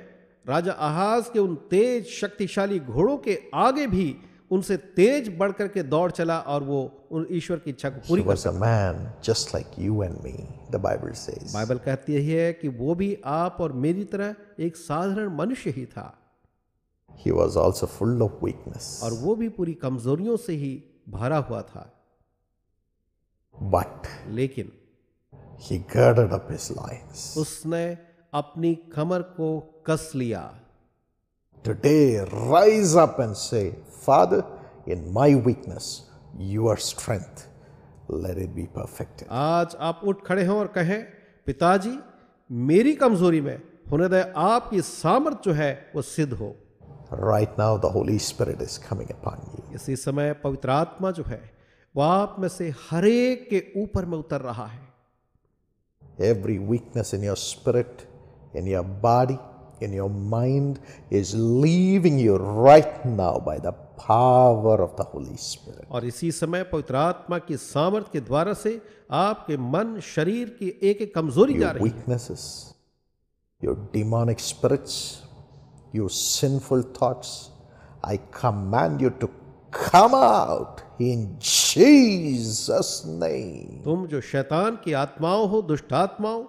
राजा आहाज के उन तेज शक्तिशाली घोड़ों के आगे भी उनसे तेज बढ़कर के दौड़ चला और वो उन ईश्वर की इच्छा को पूरी कर man just like you and me the Bible से बाइबल कहती है कि वो भी आप और मेरी तरह एक साधारण मनुष्य ही था he was also full of weakness और वो भी पूरी कमजोरियों से ही भरा हुआ था बट लेकिन he girded up his loins उसने अपनी कमर को कस लिया today rise up and say Father in my weakness your strength let it be perfect आज आप उठ खड़े हैं और कहें पिताजी मेरी कमजोरी में होने दे आपकी सामर्थ्य जो है वो सिद्ध हो right now the Holy Spirit is coming upon you इसी समय पवित्र आत्मा जो है वो आप में से हर एक के ऊपर में उतर रहा है every weakness in your spirit in your body in your mind is leaving you right now by the power of the Holy Spirit और इसी समय पवित्र आत्मा की सामर्थ्य के द्वारा से आपके मन शरीर की एक एक कमजोरी जा रही weaknesses your demonic spirits your sinful thoughts I command you to come out in Jesus name तुम जो शैतान की आत्माओं हो दुष्ट आत्माओं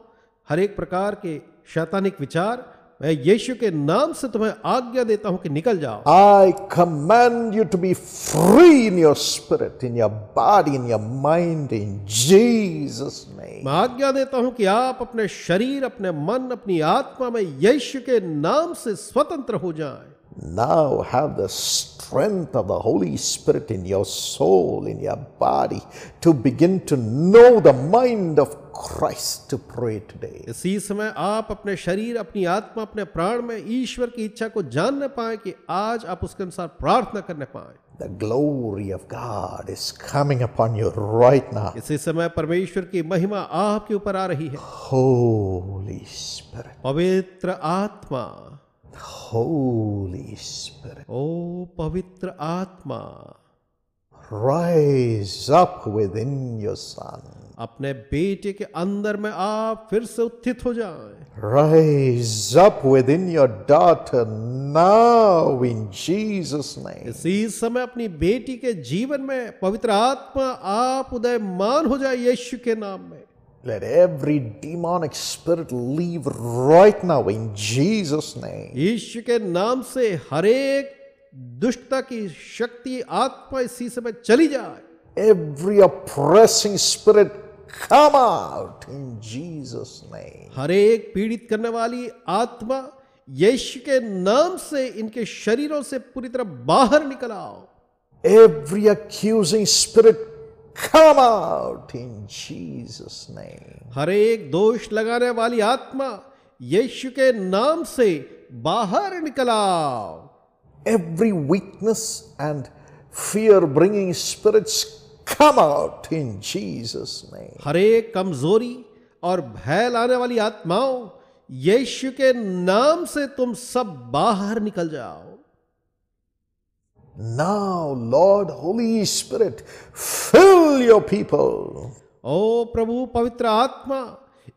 हर एक प्रकार के शैतानिक विचार मैं यीशु के नाम से तुम्हें आज्ञा देता हूं कि निकल जाओ I command you to be free in your spirit in your body in your mind in Jesus name मैं आज्ञा देता हूं कि आप अपने शरीर अपने मन अपनी आत्मा में यीशु के नाम से स्वतंत्र हो जाएं Now have the strength of the Holy Spirit in your soul, in your body, to begin to know the mind of Christ to pray today. इसी समय आप अपने शरीर अपनी आत्मा अपने प्राण में ईश्वर की इच्छा को जानने पाए कि आज आप उसके अनुसार प्रार्थना करने पाए The glory of God is coming upon you right now. इसी समय परमेश्वर की महिमा आपके ऊपर आ रही है Holy Spirit. पवित्र आत्मा Holy Spirit. O Pavitra Atma. Rise up within your son. अपने बेटे के अंदर में आप फिर से उत्थित हो जाएं। Rise up within your daughter now in Jesus name. इसी समय अपनी बेटी के जीवन में पवित्र आत्मा आप उदयमान हो जाए यीशु के नाम में Let every demonic spirit leave right now in Jesus' name. यीशु के नाम से हर एक दुष्टता की शक्ति आत्मा इसी समय चली जाए Every oppressing spirit come out in Jesus' name. हर एक पीड़ित करने वाली आत्मा यीशु के नाम से इनके शरीरों से पूरी तरह बाहर निकल आओ. Every accusing spirit come out in Jesus name. हर एक दोष लगाने वाली आत्मा यीशु के नाम से बाहर निकलाओ Every weakness and fear bringing spirits come out in Jesus name. हर एक कमजोरी और भय लाने वाली आत्माओं यीशु के नाम से तुम सब बाहर निकल जाओ Now, Lord Holy Spirit, fill your people. ओ प्रभु पवित्र आत्मा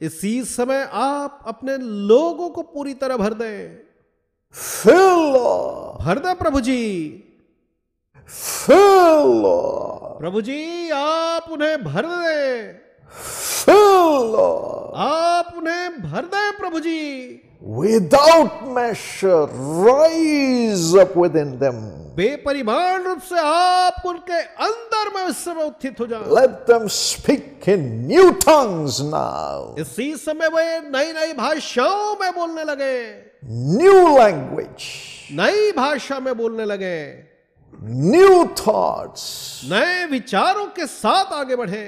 इसी समय आप अपने लोगों को पूरी तरह भर दें फिल भर दे प्रभु जी फिल प्रभु जी आप उन्हें भर दें फिल आप उन्हें भर दें प्रभु जी without rise up within them बेपरिमाण रूप से आप उनके अंदर में उस समय उत्थित हो जाए let them speak in new tongues now इसी समय वे नई नई भाषाओं में बोलने लगे न्यू लैंग्वेज नई भाषा में बोलने लगे न्यू थॉट्स नए विचारों के साथ आगे बढ़े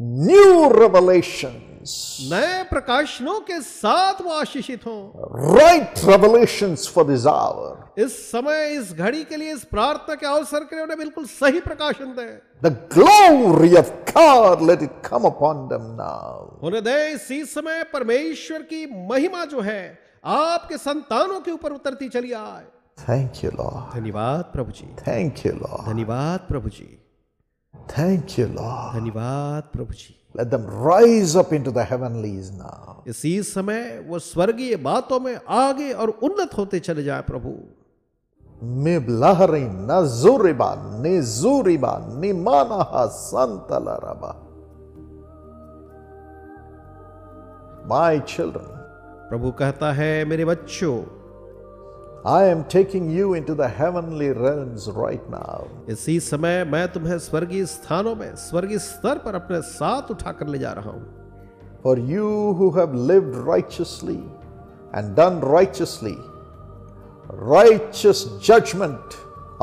न्यू रेवलेशन नए प्रकाशनों के साथ वो आशीषित हो right revelation for this hour इस समय इस घड़ी के लिए इस प्रार्थना के अवसर के लिए उन्हें बिल्कुल सही प्रकाशन दे the glory of God let it come upon them now उन्हें दे इसी समय परमेश्वर की महिमा जो है आपके संतानों के ऊपर उतरती चली आए थैंक यू लॉर्ड धन्यवाद प्रभु जी थैंक यू लॉर्ड धन्यवाद प्रभु जी थैंक यू लॉर्ड धन्यवाद प्रभु जी Let them rise up into the heavenlies now. इसी समय वो स्वर्गीय बातों में आगे और उन्नत होते चले जाए प्रभु मिबलहरी नजुरिबा निजुरिबा निमाना संतलरबा माई चिल्ड्रन प्रभु कहता है मेरे बच्चों I am taking you into the heavenly realms right now. इसी समय मैं तुम्हें स्वर्गीय स्थानों में स्वर्गीय स्तर पर अपने साथ उठाकर ले जा रहा हूं for you who have lived righteously and done righteously righteous judgment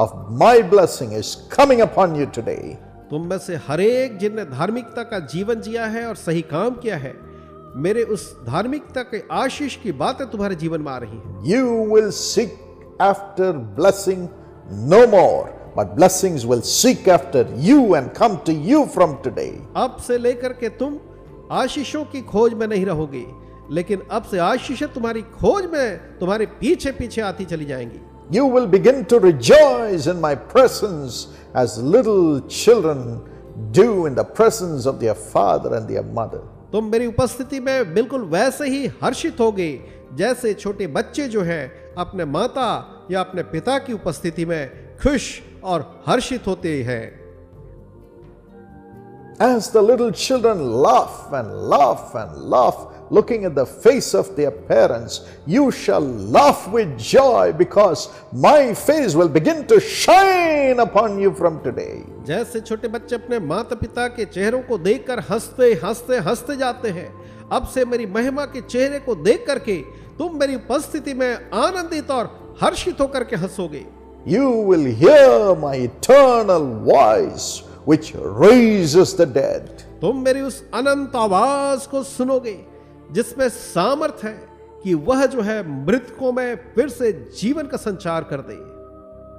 of my blessing is coming upon you today. तुम में से हर एक जिनने धार्मिकता का जीवन जिया है और सही काम किया है मेरे उस धार्मिकता के आशीष की बातें तुम्हारे जीवन में आ रही है you will seek after blessing no more but blessings will seek after you and come to you from today अब से लेकर के तुम आशीषों की खोज में नहीं रहोगे लेकिन अब से आशीष तुम्हारी खोज में तुम्हारे पीछे पीछे आती चली जाएंगी you will begin to rejoice in my presence as little children do in the presence of their father and their mother तुम मेरी उपस्थिति में बिल्कुल वैसे ही हर्षित हो जैसे छोटे बच्चे जो हैं अपने माता या अपने पिता की उपस्थिति में खुश और हर्षित होते हैं As the little children laugh and laugh and laugh, looking at the face of their parents, you shall laugh with joy because my face will begin to shine upon you from today. जैसे छोटे बच्चे अपने माता पिता के चेहरों को देखकर हंसते हंसते हंसते जाते हैं अब से मेरी महिमा के चेहरे को देख करके तुम मेरी उपस्थिति में आनंदित और हर्षित होकर के हंसोगे you will hear my eternal voice which raise the dead तुम मेरी उस अनंत आवाज को सुनोगे जिसमें सामर्थ है कि वह जो है मृतकों में फिर से जीवन का संचार कर दे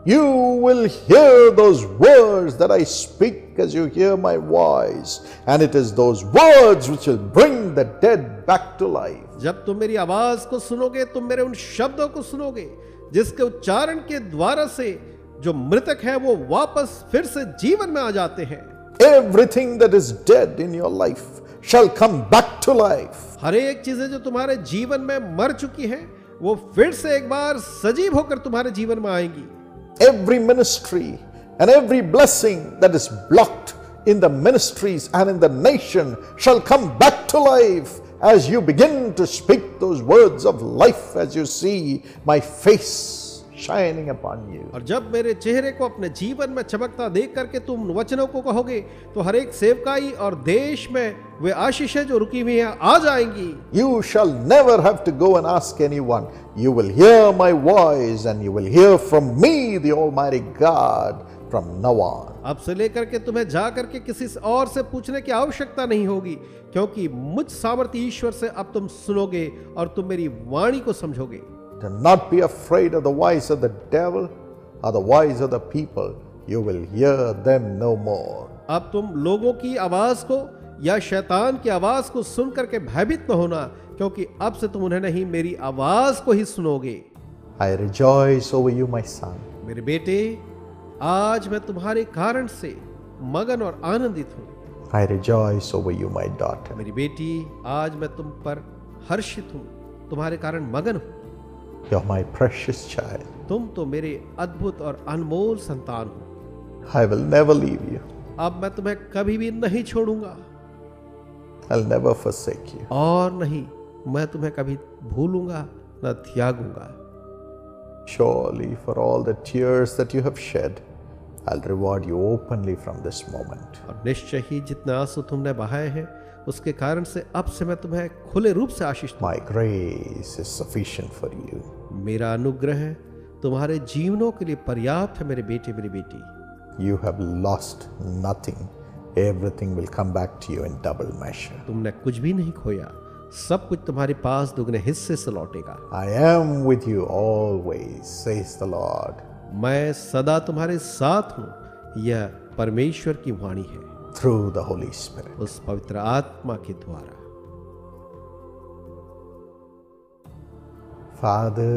You will hear those words that I speak as you hear my voice, and it is those words which will bring the dead back to life. जब तुम मेरी आवाज को सुनोगे तुम मेरे उन शब्दों को सुनोगे जिसके उच्चारण के द्वारा से जो मृतक है वो वापस फिर से जीवन में आ जाते हैं everything that is dead in your life shall come back to life. हर एक चीजें जो तुम्हारे जीवन में मर चुकी हैं वो फिर से एक बार सजीव होकर तुम्हारे जीवन में आएंगी every ministry and every blessing that is blocked in the ministries and in the nation shall come back to life as you begin to speak those words of life as you see my face shining upon you और जब मेरे चेहरे को अपने जीवन में चमकता देख करके तुम वचनों को कहोगे तो हर एक सेवकाई और देश में वे आशीषें जो रुकी हुई हैं आ जाएंगी you shall never have to go and ask anyone you will hear my voice and you will hear from me the Almighty God from now on अब से लेकर के तुम्हें जा करके किसी और से पूछने की आवश्यकता नहीं होगी क्योंकि मुझ सामर्थ्य ईश्वर से अब तुम सुनोगे और तुम मेरी वाणी को समझोगे Do not be afraid of the voice of the devil or the voice of the people. You will hear them no more. अब तुम लोगों की आवाज को या शैतान की आवाज को सुन करके भयभीत न होना क्योंकि अब से तुम उन्हें नहीं मेरी आवाज को ही सुनोगे I rejoice over you, my son. मेरे बेटे आज मैं तुम्हारे कारण से मगन और आनंदित हूँ I rejoice over you, my daughter. मेरी बेटी आज मैं तुम पर हर्षित हूँ तुम्हारे कारण मगन हूँ You are my precious child. तुम तो मेरे अद्भुत और अनमोल संतान हो I will never leave you. अब मैं तुम्हें कभी भी नहीं छोड़ूंगा I'll never forsake you. और नहीं मैं तुम्हें कभी भूलूंगा न त्यागूंगा Surely for all the tears that you have shed, I'll reward you openly from this moment. और निश्चय ही जितने आंसू तुमने बहाए हैं उसके कारण से अब से मैं तुम्हें खुले रूप से आशीष my grace is sufficient for you मेरा अनुग्रह तुम्हारे जीवनों के लिए पर्याप्त है मेरे बेटे मेरी बेटी you have lost nothing everything will come back to you in double measure. तुमने कुछ भी नहीं खोया सब कुछ तुम्हारे पास दुगने हिस्से से लौटेगा I am with you always says the Lord मैं सदा तुम्हारे साथ हूं यह परमेश्वर की वाणी है थ्रू द होली स्पिरिट उस पवित्र आत्मा के द्वारा Father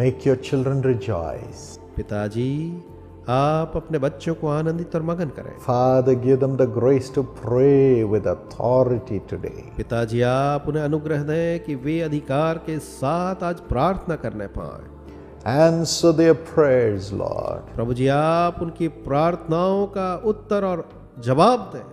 make your children rejoice पिताजी आप अपने बच्चों को आनंदित और मगन करें Father give them the grace to pray with authority today पिताजी आप उन्हें अनुग्रह दें कि वे अधिकार के साथ आज प्रार्थना करने पाए answer their prayers lord प्रभु जी आप उनकी प्रार्थनाओं का उत्तर और जवाब दें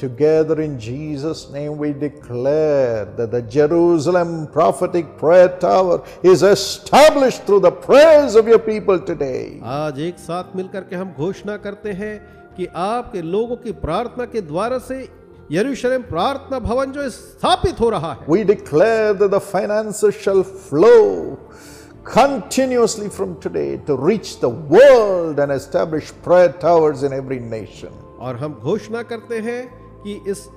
Together in Jesus' name, we declare that the Jerusalem prophetic prayer tower is established through the prayers of your people today. आज एक साथ मिलकर के हम घोषणा करते हैं कि आपके लोगों की प्रार्थना के द्वारा से यरूशलेम प्रार्थना भवन जो स्थापित हो रहा है We declare that the finances shall flow continuously from today to reach the world and establish prayer towers in every nation. और हम घोषणा करते हैं कि इस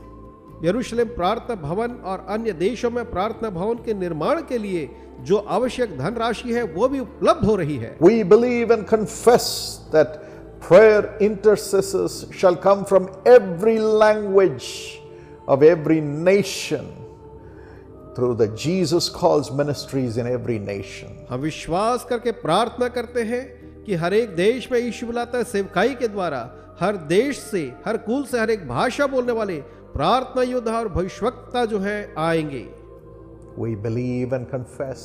यरूशलेम प्रार्थना भवन और अन्य देशों में प्रार्थना भवन के निर्माण के लिए जो आवश्यक धनराशि है वो भी उपलब्ध हो रही है we believe and confess that prayer intercessors shall come from every language of every nation through the Jesus calls ministries in every nation हम विश्वास करके प्रार्थना करते हैं कि हर एक देश में यीशु बुलाता सेवकाई के द्वारा हर देश से हर कुल से हर एक भाषा बोलने वाले प्रार्थना योद्धा और भविष्यवक्ता जो है आएंगे We believe and confess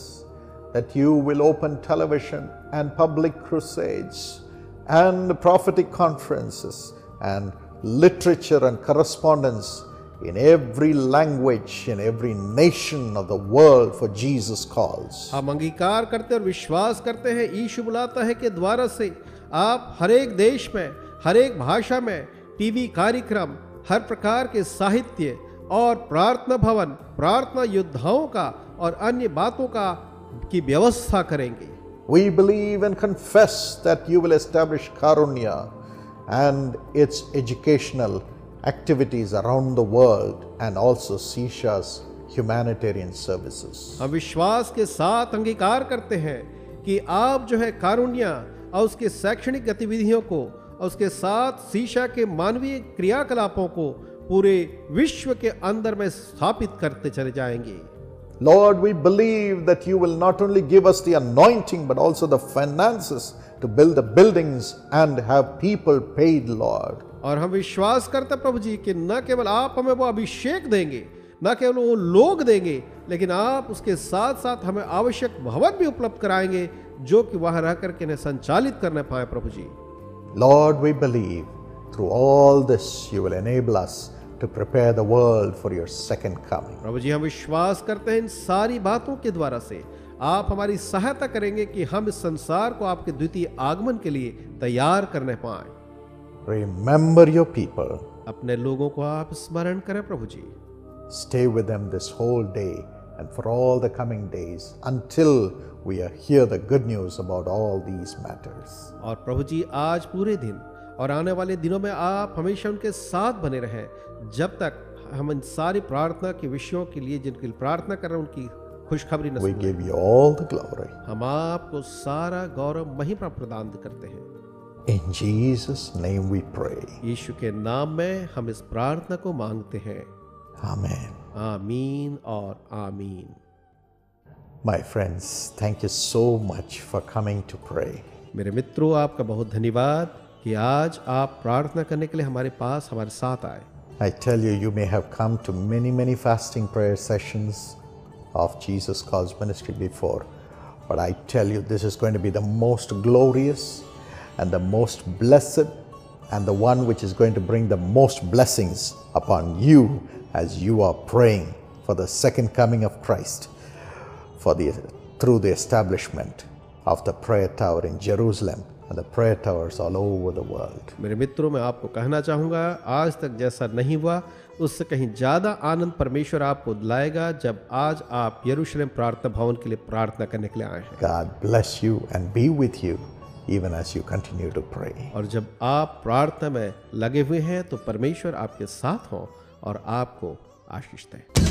that you will open television and public crusades and prophetic conferences and literature and correspondence in every language, in every nation of the world for Jesus calls. हम अंगीकार करते और विश्वास करते हैं यीशु बुलाता है के द्वारा से आप हर एक देश में हर एक भाषा में टीवी कार्यक्रम हर प्रकार के साहित्य और प्रार्थना भवन प्रार्थना योद्धाओं का और अन्य बातों का की व्यवस्था करेंगे We believe and confess that you will establish Karunya and its educational activities around the world and also Sisha's humanitarian services. हम विश्वास के साथ अंगीकार करते हैं कि आप जो है कारुण्या और उसके शैक्षणिक गतिविधियों को और उसके साथ शीशा के मानवीय क्रियाकलापों को पूरे विश्व के अंदर में स्थापित करते चले जाएंगे Lord, we believe that you will not only give us the anointing but also the finances to build the buildings and have people paid, Lord. और हम विश्वास करते प्रभु जी कि न केवल आप हमें वो अभिषेक देंगे न केवल वो लोग देंगे लेकिन आप उसके साथ साथ हमें आवश्यक भवन भी उपलब्ध कराएंगे जो कि वहां रह करके इन्हें संचालित करने पाए प्रभु जी Lord we believe through all this you will enable us to prepare the world for your second coming प्रभु जी हम विश्वास करते हैं इन सारी बातों के द्वारा से आप हमारी सहायता करेंगे कि हम इस संसार को आपके द्वितीय आगमन के लिए तैयार करने पाए रिमेंबर योर पीपल अपने लोगों को आप स्मरण करें प्रभु जी stay with with this whole day and for all the coming days until we are here the good news about all these matters और प्रभु जी आज पूरे दिन और आने वाले दिनों में आप हमेशा उनके साथ बने रहें जब तक हम इन सारी प्रार्थना के विषयों के लिए जिनके लिए प्रार्थना कर रहे हैं उनकी खुशखबरी न हम आपको सारा गौरव महिमा प्रदान करते हैं in Jesus name we pray यीशु के नाम में हम इस प्रार्थना को मांगते हैं Amen. आमीन और आमीन My friends, thank you so much for coming to pray. मेरे मित्रों आपका बहुत धन्यवाद कि आज आप प्रार्थना करने के लिए हमारे पास हमारे साथ आए I tell you, you may have come to many, many fasting prayer sessions of Jesus Calls Ministry before, but I tell you, this is going to be the most glorious and the most blessed and the one which is going to bring the most blessings upon you as you are praying for the second coming of Christ for the, through the establishment of the prayer tower in Jerusalem and the prayer towers all over the world. मेरे मित्रों मैं आपको कहना चाहूँगा आज तक जैसा नहीं हुआ उससे कहीं ज़्यादा आनंद परमेश्वर आपको दिलाएगा जब आज आप यरूशलेम प्रार्थना भवन के लिए प्रार्थना करने के लिए आए हैं God bless you and be with you. even as you continue to pray. और जब आप प्रार्थना में लगे हुए हैं तो परमेश्वर आपके साथ हो और आपको आशीष दें